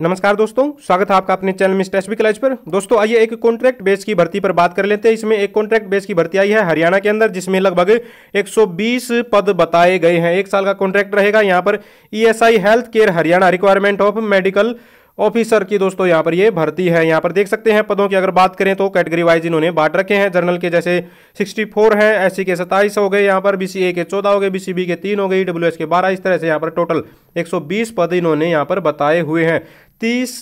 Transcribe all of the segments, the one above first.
नमस्कार दोस्तों स्वागत है आपका अपने चैनल मिस्टर एसबी कॉलेज पर दोस्तों आइए एक कॉन्ट्रैक्ट बेस की भर्ती पर बात कर लेते हैं इसमें एक कॉन्ट्रैक्ट बेस की भर्ती आई है हरियाणा के अंदर जिसमें लगभग 120 पद बताए गए हैं एक साल का कॉन्ट्रैक्ट रहेगा यहाँ पर ESI health care Haryana requirement of medical officer की दोस्तों यहाँ पर ये भर्ती है यहाँ पर देख सकते हैं पदों की अगर बात करें तो कैटेगरी वाइज इन्होंने बांट रखे हैं जनरल के जैसे 64 हैं एस के 27 हो गए यहाँ पर ए के 14 हो गए बी के 3 हो गए एस e के 12 इस तरह से यहाँ पर टोटल 120 पद इन्होंने यहाँ पर बताए हुए हैं 30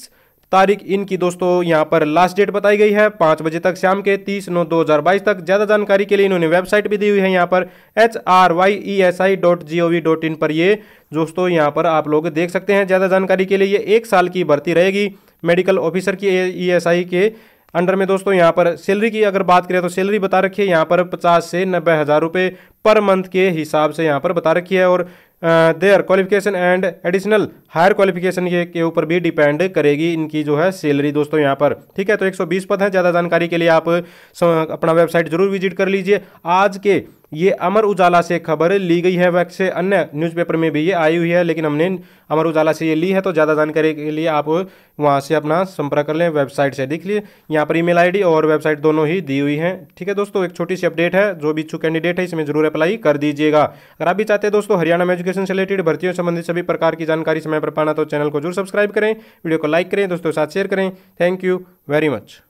तारीख इनकी दोस्तों यहाँ पर लास्ट डेट बताई गई है पाँच बजे तक शाम के तीस नौ दो हजार बाईस तक ज़्यादा जानकारी के लिए इन्होंने वेबसाइट भी दी हुई है यहाँ पर H R Y E S I dot G O V dot in पर ये दोस्तों यहाँ पर आप लोग देख सकते हैं ज़्यादा जानकारी के लिए ये एक साल की भर्ती रहेगी मेडिकल ऑफिसर की ई एस आई के अंडर में दोस्तों यहाँ पर सैलरी की अगर बात करें तो सैलरी बता रखी है यहाँ पर पचास से नब्बे हज़ार रुपये पर मंथ के हिसाब से यहाँ पर बता रखी है और their qualification and additional higher qualification ये के ऊपर भी डिपेंड करेगी इनकी जो है सैलरी दोस्तों यहाँ पर ठीक है तो 120 पद हैं ज़्यादा जानकारी के लिए आप अपना वेबसाइट जरूर विजिट कर लीजिए आज के ये अमर उजाला से खबर ली गई है वैसे अन्य न्यूज़पेपर में भी ये आई हुई है लेकिन हमने अमर उजाला से ये ली है तो ज़्यादा जानकारी के लिए आप वहाँ से अपना संपर्क कर लें वेबसाइट से देख लिए यहाँ पर ईमेल आईडी और वेबसाइट दोनों ही दी हुई हैं ठीक है दोस्तों एक छोटी सी अपडेट है जो भी इच्छुक कैंडिडेट है इसमें जरूर अप्लाई कर दीजिएगा अगर आप भी चाहते हैं दोस्तों हरियाणा में एजुकेशन से रिलेटेड भर्तियों संबंधित सभी प्रकार की जानकारी समय पर पाना तो चैनल को जरूर सब्सक्राइब करें वीडियो को लाइक करें दोस्तों के साथ शेयर करें थैंक यू वेरी मच